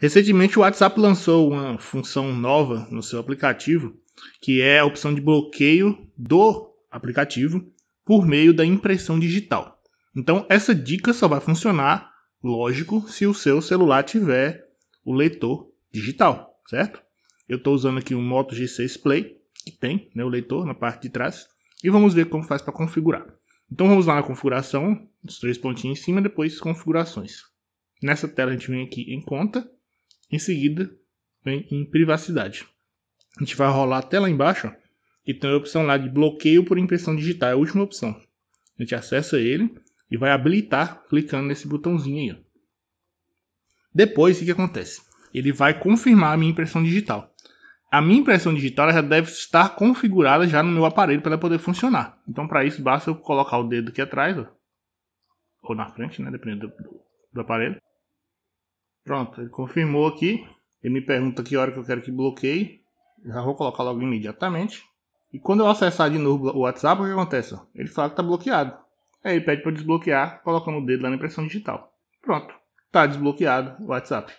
Recentemente, o WhatsApp lançou uma função nova no seu aplicativo, que é a opção de bloqueio do aplicativo por meio da impressão digital. Então, essa dica só vai funcionar, lógico, se o seu celular tiver o leitor digital, certo? Eu estou usando aqui o Moto G6 Play, que tem né, o leitor na parte de trás, e vamos ver como faz para configurar. Então vamos lá na configuração, os três pontinhos em cima, depois configurações. Nessa tela a gente vem aqui em conta, em seguida, vem em privacidade. A gente vai rolar até lá embaixo ó, e tem a opção lá de bloqueio por impressão digital, é a última opção. A gente acessa ele e vai habilitar clicando nesse botãozinho aí. Ó. Depois, o que acontece? Ele vai confirmar a minha impressão digital. A minha impressão digital já deve estar configurada já no meu aparelho para poder funcionar. Então, para isso, basta eu colocar o dedo aqui atrás, ó, ou na frente, né, dependendo do, do aparelho, Pronto, ele confirmou aqui. Ele me pergunta que hora que eu quero que bloqueie. Já vou colocar logo imediatamente. E quando eu acessar de novo o WhatsApp, o que acontece? Ele fala que está bloqueado. Aí ele pede para desbloquear, colocando o dedo lá na impressão digital. Pronto, está desbloqueado o WhatsApp.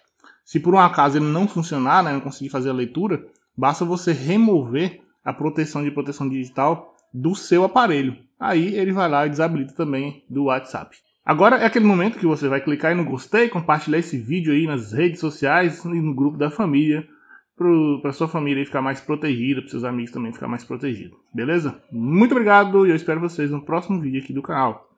Se por um acaso ele não funcionar, né, não conseguir fazer a leitura, basta você remover a proteção de proteção digital do seu aparelho. Aí ele vai lá e desabilita também do WhatsApp. Agora é aquele momento que você vai clicar aí no gostei, compartilhar esse vídeo aí nas redes sociais e no grupo da família, para sua família ficar mais protegida, para seus amigos também ficar mais protegidos, beleza? Muito obrigado e eu espero vocês no próximo vídeo aqui do canal.